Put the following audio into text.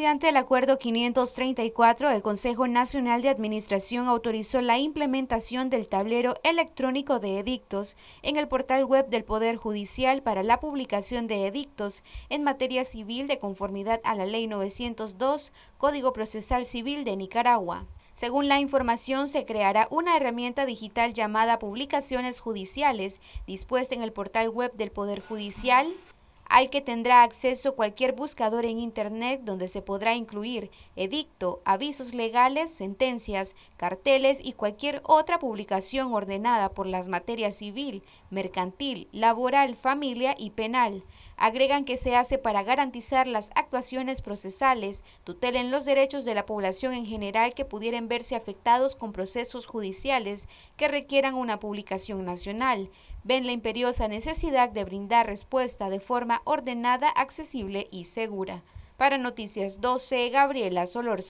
mediante el Acuerdo 534, el Consejo Nacional de Administración autorizó la implementación del tablero electrónico de edictos en el portal web del Poder Judicial para la publicación de edictos en materia civil de conformidad a la Ley 902, Código Procesal Civil de Nicaragua. Según la información, se creará una herramienta digital llamada Publicaciones Judiciales, dispuesta en el portal web del Poder Judicial al que tendrá acceso cualquier buscador en Internet donde se podrá incluir edicto, avisos legales, sentencias, carteles y cualquier otra publicación ordenada por las materias civil, mercantil, laboral, familia y penal. Agregan que se hace para garantizar las actuaciones procesales, tutelen los derechos de la población en general que pudieran verse afectados con procesos judiciales que requieran una publicación nacional, ven la imperiosa necesidad de brindar respuesta de forma ordenada, accesible y segura. Para Noticias 12, Gabriela Solor